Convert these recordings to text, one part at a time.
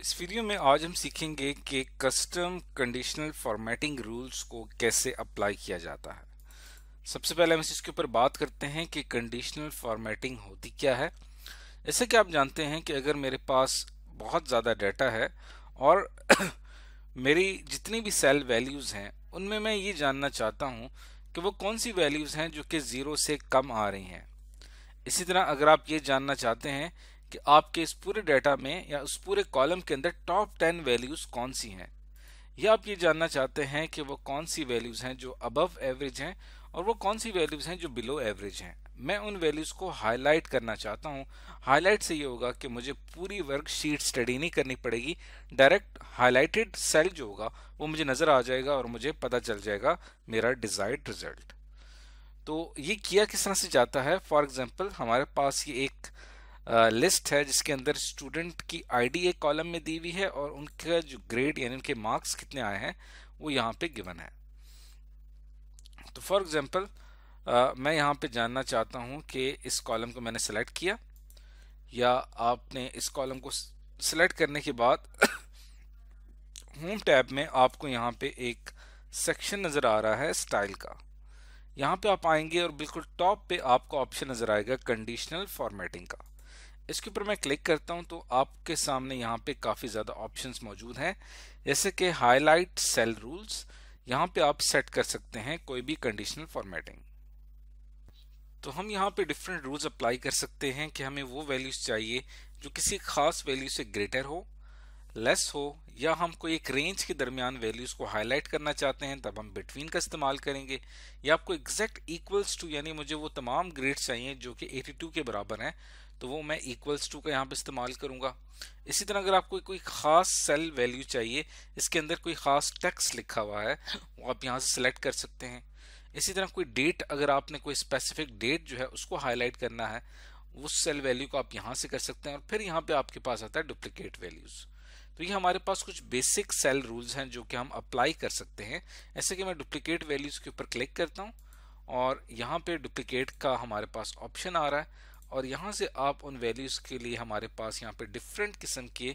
इस वीडियो में आज हम सीखेंगे कि कस्टम कंडीशनल फॉर्मेटिंग रूल्स को कैसे अप्लाई किया जाता है सबसे पहले हम इसके ऊपर बात करते हैं कि कंडीशनल फॉर्मेटिंग होती क्या है जैसे कि आप जानते हैं कि अगर मेरे पास बहुत ज़्यादा डाटा है और मेरी जितनी भी सेल वैल्यूज़ हैं उनमें मैं ये जानना चाहता हूँ कि वो कौन सी वैल्यूज़ हैं जो कि ज़ीरो से कम आ रही हैं इसी तरह अगर आप ये जानना चाहते हैं कि आपके इस पूरे डाटा में या उस पूरे कॉलम के अंदर टॉप टेन वैल्यूज कौन सी हैं या आप ये जानना चाहते हैं कि वो कौन सी वैल्यूज हैं जो अबव एवरेज हैं और वो कौन सी वैल्यूज हैं जो बिलो एवरेज हैं मैं उन वैल्यूज को हाईलाइट करना चाहता हूँ हाईलाइट से ये होगा कि मुझे पूरी वर्कशीट स्टडी नहीं करनी पड़ेगी डायरेक्ट हाईलाइटेड सेल जो होगा वो मुझे नज़र आ जाएगा और मुझे पता चल जाएगा मेरा डिजायर्ड रिजल्ट तो ये किया किस तरह से जाता है फॉर एग्जाम्पल हमारे पास ये एक लिस्ट है जिसके अंदर स्टूडेंट की आईडी एक कॉलम में दी हुई है और उनका जो ग्रेड यानी उनके मार्क्स कितने आए हैं वो यहाँ पे गिवन है तो फॉर एग्जांपल मैं यहाँ पे जानना चाहता हूँ कि इस कॉलम को मैंने सेलेक्ट किया या आपने इस कॉलम को सेलेक्ट करने के बाद होम टैब में आपको यहाँ पे एक सेक्शन नज़र आ रहा है स्टाइल का यहाँ पे आप आएंगे और बिल्कुल टॉप पे आपको ऑप्शन नज़र आएगा कंडीशनल फॉर्मेटिंग का इसके ऊपर मैं क्लिक करता हूं तो आपके सामने यहां पे काफ़ी ज़्यादा ऑप्शंस मौजूद हैं जैसे कि हाईलाइट सेल रूल्स यहां पे आप सेट कर सकते हैं कोई भी कंडीशनल फॉर्मेटिंग तो हम यहाँ पे डिफरेंट रूल्स अप्लाई कर सकते हैं कि हमें वो वैल्यूज चाहिए जो किसी खास वैल्यू से ग्रेटर हो लेस हो या हम कोई एक रेंज के दरमियान वैल्यूज़ को हाईलाइट करना चाहते हैं तब हम बिटवीन का इस्तेमाल करेंगे या आपको एग्जैक्ट इक्वल्स टू यानी मुझे वो तमाम ग्रेड चाहिए जो कि 82 के बराबर हैं तो वो मैं इक्वल्स टू का यहाँ पे इस्तेमाल करूँगा इसी तरह अगर आपको कोई ख़ास सेल वैल्यू चाहिए इसके अंदर कोई ख़ास टैक्स लिखा हुआ है वो आप यहाँ से सिलेक्ट कर सकते हैं इसी तरह कोई डेट अगर आपने कोई स्पेसिफिक डेट जो है उसको हाईलाइट करना है उस सेल वैल्यू को आप यहाँ से कर सकते हैं और फिर यहाँ पे आपके पास आता है डुप्लीकेट वैल्यूज़ तो ये हमारे पास कुछ बेसिक सेल रूल्स हैं जो कि हम अप्लाई कर सकते हैं ऐसे कि मैं डुप्लीकेट वैल्यूज़ के ऊपर क्लिक करता हूँ और यहाँ पे डुप्लीकेट का हमारे पास ऑप्शन आ रहा है और यहाँ से आप उन वैल्यूज़ के लिए हमारे पास यहाँ पे डिफरेंट किस्म के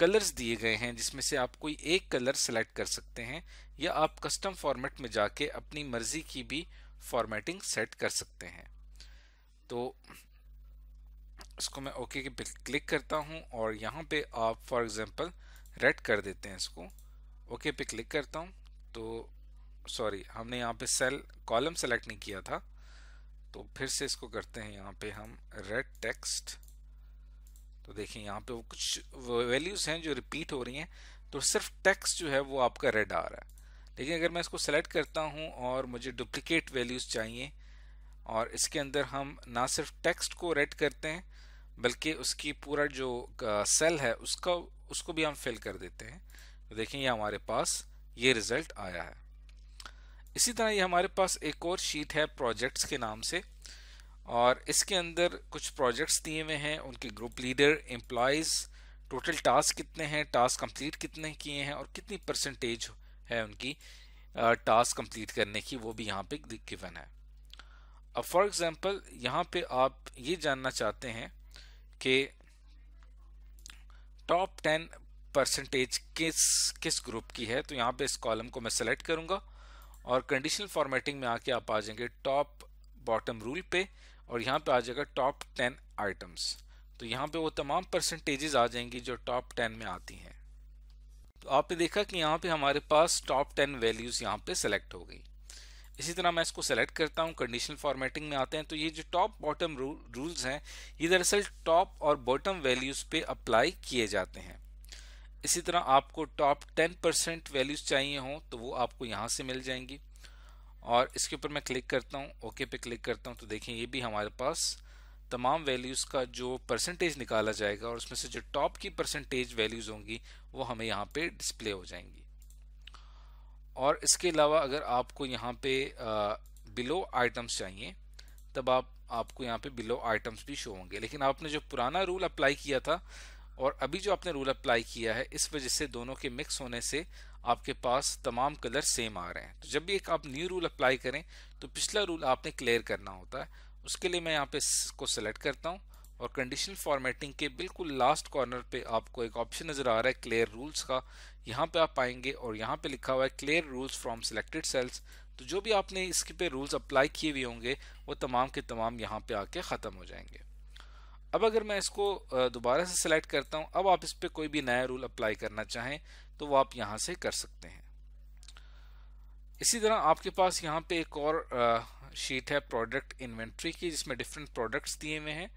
कलर्स दिए गए हैं जिसमें से आप कोई एक कलर सेलेक्ट कर सकते हैं या आप कस्टम फॉर्मेट में जाके अपनी मर्ज़ी की भी फॉर्मेटिंग सेट कर सकते हैं तो इसको मैं ओके के क्लिक करता हूँ और यहाँ पे आप फॉर एग्ज़ाम्पल रेड कर देते हैं इसको ओके पे क्लिक करता हूँ तो सॉरी हमने यहाँ पे सेल कॉलम सेलेक्ट नहीं किया था तो फिर से इसको करते हैं यहाँ पे हम रेड टेक्स्ट तो देखें यहाँ पे वो कुछ वैल्यूज़ हैं जो रिपीट हो रही हैं तो सिर्फ टेक्स्ट जो है वो आपका रेड आ रहा है लेकिन अगर मैं इसको सेलेक्ट करता हूँ और मुझे डुप्लिकेट वैल्यूज़ चाहिए और इसके अंदर हम ना सिर्फ टेक्स्ट को रेड करते हैं बल्कि उसकी पूरा जो सेल है उसका उसको भी हम फिल कर देते हैं तो देखें ये हमारे पास ये रिज़ल्ट आया है इसी तरह ये हमारे पास एक और शीट है प्रोजेक्ट्स के नाम से और इसके अंदर कुछ प्रोजेक्ट्स दिए हुए हैं उनके group leader employees total task कितने हैं टास्क कंप्लीट कितने किए हैं और कितनी परसेंटेज है उनकी टास्क कंप्लीट करने की वो भी यहाँ पे गिवन है अब फॉर एग्जांपल यहाँ पे आप ये जानना चाहते हैं कि टॉप टेन परसेंटेज किस किस ग्रुप की है तो यहाँ पे इस कॉलम को मैं सेलेक्ट करूँगा और कंडीशनल फॉर्मेटिंग में आके आप आ जाएंगे टॉप बॉटम रूल पे और यहाँ पे आ जाएगा टॉप टेन आइटम्स तो यहाँ पे वो तमाम परसेंटेजेस आ जाएंगी जो टॉप टेन में आती हैं तो आपने देखा कि यहाँ पे हमारे पास टॉप टेन वैल्यूज़ यहाँ पे सेलेक्ट हो गई इसी तरह मैं इसको सेलेक्ट करता हूँ कंडीशनल फॉर्मेटिंग में आते हैं तो ये जो टॉप बॉटम रूल्स हैं ये दरअसल टॉप और बॉटम वैल्यूज़ पे अप्लाई किए जाते हैं इसी तरह आपको टॉप टेन परसेंट वैल्यूज चाहिए हों तो वो आपको यहाँ से मिल जाएंगी और इसके ऊपर मैं क्लिक करता हूँ ओके पे क्लिक करता हूँ तो देखें ये भी हमारे पास तमाम वैल्यूज़ का जो परसेंटेज निकाला जाएगा और उसमें से जो टॉप की परसेंटेज वैल्यूज़ होंगी वो हमें यहाँ पे डिस्प्ले हो जाएंगी और इसके अलावा अगर आपको यहाँ पे बिलो आइटम्स चाहिए तब आप आपको यहाँ पे बिलो आइटम्स भी शो होंगे लेकिन आपने जो पुराना रूल अप्लाई किया था और अभी जो आपने रूल अप्लाई किया है इस वजह से दोनों के मिक्स होने से आपके पास तमाम कलर सेम आ रहे हैं तो जब भी एक आप न्यू रूल अप्लाई करें तो पिछला रूल आपने क्लियर करना होता है उसके लिए मैं यहाँ पे इसको सेलेक्ट करता हूँ और कंडीशन फॉर्मेटिंग के बिल्कुल लास्ट कॉर्नर पे आपको एक ऑप्शन नज़र आ रहा है क्लियर रूल्स का यहाँ पे आप पाएंगे और यहाँ पे लिखा हुआ है clear rules from selected cells तो जो भी आपने इसके पे रूल्स अप्लाई किए हुए होंगे वो तमाम के तमाम यहाँ पे आके ख़त्म हो जाएंगे अब अगर मैं इसको दोबारा से सिलेक्ट करता हूँ अब आप इस पर कोई भी नया रूल अप्लाई करना चाहें तो वो आप यहाँ से कर सकते हैं इसी तरह आपके पास यहाँ पे एक और शीट है प्रोडक्ट इन्वेंट्री की जिसमें डिफरेंट प्रोडक्ट्स दिए हुए हैं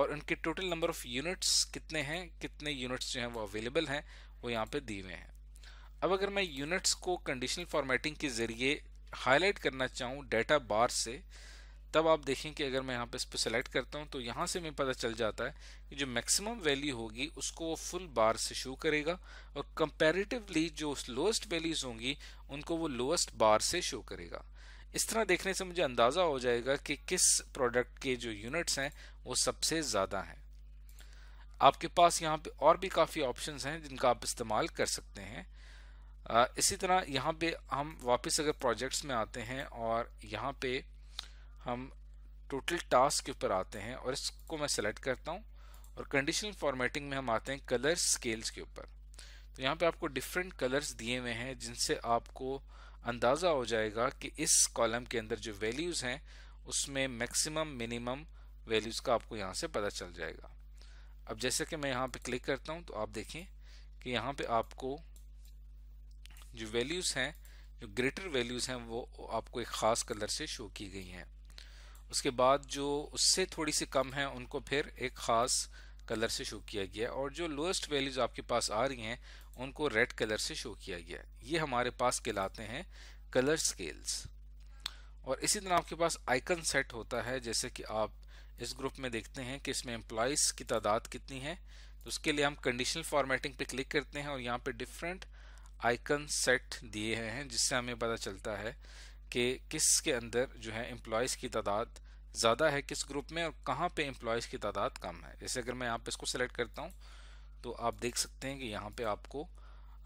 और उनके टोटल नंबर ऑफ़ यूनिट्स कितने हैं कितने यूनिट्स जो हैं वो अवेलेबल हैं वो यहाँ पे दिए हुए हैं अब अगर मैं यूनिट्स को कंडीशनल फॉर्मेटिंग के ज़रिए हाईलाइट करना चाहूँ डेटा बार से तब आप देखें कि अगर मैं यहाँ पे इस पर सेलेक्ट करता हूँ तो यहाँ से मैं पता चल जाता है कि जो मैक्सिमम वैल्यू होगी उसको वो फुल बार से शो करेगा और कंपेरेटिवली जो लोएस्ट वैल्यूज़ होंगी उनको वो लोएस्ट बार से शो करेगा इस तरह देखने से मुझे अंदाज़ा हो जाएगा कि किस प्रोडक्ट के जो यूनिट्स हैं वो सबसे ज़्यादा हैं आपके पास यहाँ पे और भी काफ़ी ऑप्शन हैं जिनका आप इस्तेमाल कर सकते हैं इसी तरह यहाँ पे हम वापस अगर प्रोजेक्ट्स में आते हैं और यहाँ पे हम टोटल टास्क के ऊपर आते हैं और इसको मैं सेलेक्ट करता हूँ और कंडीशनल फॉर्मेटिंग में हम आते हैं कलर स्केल्स के ऊपर तो यहाँ पे आपको डिफरेंट कलर्स दिए हुए हैं जिनसे आपको अंदाज़ा हो जाएगा कि इस कॉलम के अंदर जो वैल्यूज़ हैं उसमें मैक्सिमम मिनिमम वैल्यूज़ का आपको यहाँ से पता चल जाएगा अब जैसे कि मैं यहाँ पे क्लिक करता हूँ तो आप देखें कि यहाँ पे आपको जो वैल्यूज़ हैं जो ग्रेटर वैल्यूज़ हैं वो आपको एक ख़ास कलर से शो की गई हैं उसके बाद जो उससे थोड़ी सी कम है उनको फिर एक ख़ास कलर से शो किया गया है और जो लोएस्ट वैल्यूज आपके पास आ रही हैं उनको रेड कलर से शो किया गया है ये हमारे पास कहलाते हैं कलर स्केल्स और इसी तरह आपके पास आइकन सेट होता है जैसे कि आप इस ग्रुप में देखते हैं कि इसमें एम्प्लॉयज़ की तादाद कितनी है तो उसके लिए हम कंडीशनल फॉर्मेटिंग पे क्लिक करते हैं और यहाँ पे डिफरेंट आइकन सेट दिए हैं जिससे हमें पता चलता है कि किसके अंदर जो है एम्प्लॉयज़ की तादाद ज़्यादा है किस ग्रुप में और कहाँ पे एम्प्लॉयज़ की तादाद कम है जैसे अगर मैं यहाँ पे इसको सेलेक्ट करता हूँ तो आप देख सकते हैं कि यहाँ पे आपको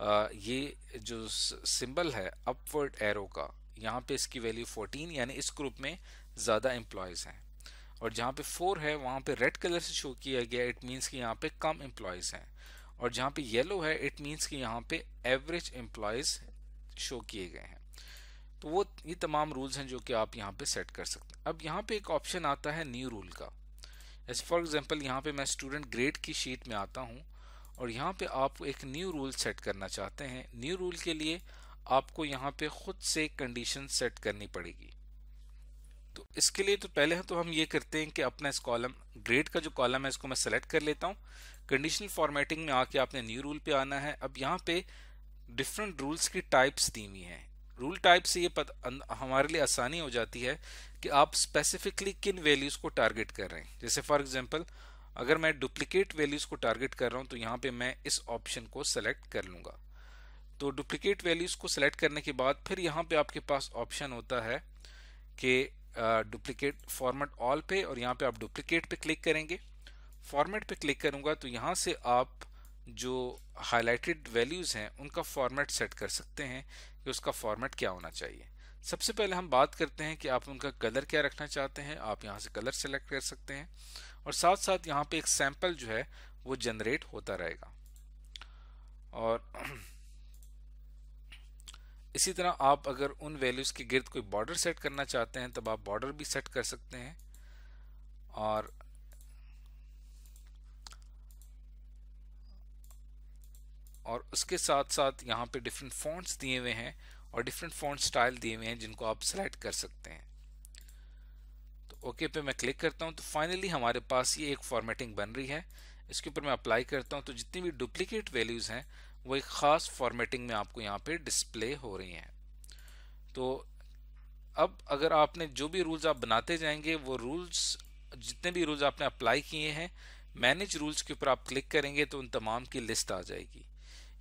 आ, ये जो सिंबल है अपवर्ड एरो का यहाँ पे इसकी वैल्यू 14 यानी इस ग्रुप में ज़्यादा एम्प्लॉयज़ हैं और जहाँ पे 4 है वहाँ पे रेड कलर से शो किया गया इट मीन्स कि यहाँ पे कम एम्प्लॉयज़ हैं और जहाँ पे येलो है इट मीन्स कि यहाँ पे एवरेज एम्प्लॉयज़ शो किए गए हैं तो वो ये तमाम रूल्स हैं जो कि आप यहाँ पे सेट कर सकते हैं अब यहाँ पे एक ऑप्शन आता है न्यू रूल का जैसे फॉर एग्जांपल यहाँ पे मैं स्टूडेंट ग्रेड की शीट में आता हूँ और यहाँ पे आप एक न्यू रूल सेट करना चाहते हैं न्यू रूल के लिए आपको यहाँ पे खुद से कंडीशन सेट करनी पड़ेगी तो इसके लिए तो पहले तो हम ये करते हैं कि अपना इस कॉलम ग्रेड का जो कॉलम है इसको मैं सेलेक्ट कर लेता हूँ कंडीशनल फॉर्मेटिंग में आके आपने न्यू रूल पे आना है अब यहाँ पे डिफरेंट रूल्स की टाइप्स दी हुई हैं रूल टाइप से ये पता हमारे लिए आसानी हो जाती है कि आप स्पेसिफिकली किन वैल्यूज़ को टारगेट कर रहे हैं जैसे फॉर एग्जांपल अगर मैं डुप्लीकेट वैल्यूज़ को टारगेट कर रहा हूँ तो यहाँ पे मैं इस ऑप्शन को सेलेक्ट कर लूँगा तो डुप्लीकेट वैल्यूज़ को सेलेक्ट करने के बाद फिर यहाँ पे आपके पास ऑप्शन होता है कि डुप्लीकेट फॉर्मेट ऑल पे और यहाँ पे आप डुप्लीकेट पे क्लिक करेंगे फॉर्मेट पे क्लिक करूँगा तो यहाँ से आप जो हाईलाइटेड वैल्यूज़ हैं उनका फॉर्मेट सेट कर सकते हैं कि उसका फॉर्मेट क्या होना चाहिए सबसे पहले हम बात करते हैं कि आप उनका कलर क्या रखना चाहते हैं आप यहाँ से कलर सेलेक्ट कर सकते हैं और साथ साथ यहाँ पे एक सैम्पल जो है वो जनरेट होता रहेगा और इसी तरह आप अगर उन वैल्यूज़ के गिर्द कोई बॉर्डर सेट करना चाहते हैं तब आप बॉर्डर भी सेट कर सकते हैं और और उसके साथ साथ यहाँ पे डिफरेंट फॉन्ट्स दिए हुए हैं और डिफरेंट फॉन्ट स्टाइल दिए हुए हैं जिनको आप सेलेक्ट कर सकते हैं तो ओके पे मैं क्लिक करता हूँ तो फाइनली हमारे पास ये एक फॉर्मेटिंग बन रही है इसके ऊपर मैं अप्लाई करता हूँ तो जितनी भी डुप्लीकेट वैल्यूज़ हैं वो एक ख़ास फॉर्मेटिंग में आपको यहाँ पे डिस्प्ले हो रही हैं तो अब अगर आपने जो भी रूल्स आप बनाते जाएंगे वो रूल्स जितने भी रूल्स आपने अप्लाई किए हैं मैनेज रूल्स के ऊपर आप क्लिक करेंगे तो उन तमाम की लिस्ट आ जाएगी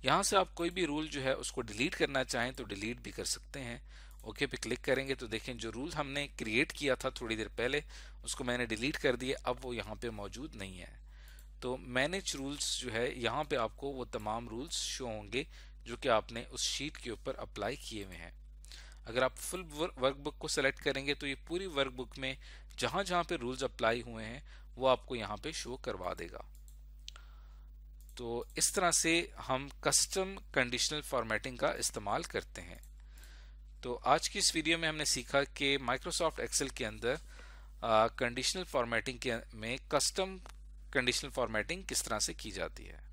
यहाँ से आप कोई भी रूल जो है उसको डिलीट करना चाहें तो डिलीट भी कर सकते हैं ओके पे क्लिक करेंगे तो देखें जो रूल हमने क्रिएट किया था थोड़ी देर पहले उसको मैंने डिलीट कर दिया अब वो यहाँ पे मौजूद नहीं है तो मैनेज रूल्स जो है यहाँ पे आपको वो तमाम रूल्स शो होंगे जो कि आपने उस शीट के ऊपर अप्लाई किए हुए हैं अगर आप फुल वर्कबुक को सेलेक्ट करेंगे तो ये पूरी वर्कबुक में जहाँ जहाँ पे रूल्स अप्लाई हुए हैं वो आपको यहाँ पे शो करवा देगा तो इस तरह से हम कस्टम कंडीशनल फॉर्मेटिंग का इस्तेमाल करते हैं तो आज की इस वीडियो में हमने सीखा कि माइक्रोसॉफ्ट एक्सेल के अंदर कंडीशनल फॉर्मेटिंग के में कस्टम कंडीशनल फॉर्मेटिंग किस तरह से की जाती है